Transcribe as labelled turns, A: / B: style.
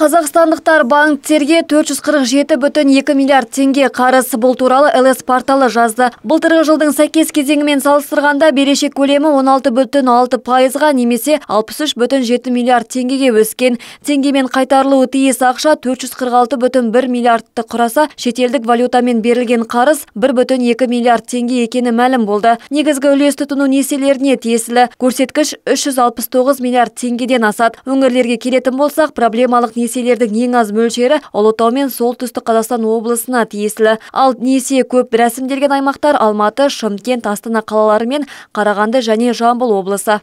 A: Қазақстандықтар банктерге 447 бүтін 2 миллиард теңге қарысы бұл туралы ЛС порталы жазды. Былтырғы жылдың сәкес кезеңімен салыстырғанда берешек көлемі 16 бүтін 6 пайызға немесе 63 бүтін 7 миллиард теңгеге өскен. Теңгемен қайтарылуы ес ақша 446 бүтін 1 миллиардты құраса, шетелдік валютамен берілген қарыс 1 бүтін 2 миллиард теңге екені мәлім болды. Негізгі үлесті тиесілі көрсеткіш 369 миллиард теңгеден асады. Өңірлерге келетін болсақ, проблемалық несиелердің ең аз мөлшері ұлытау мен солтүстік қазақстан облысына тиесілі ал несие көп рәсімделген аймақтар алматы шымкент астана қалалары мен қарағанды және жамбыл облысы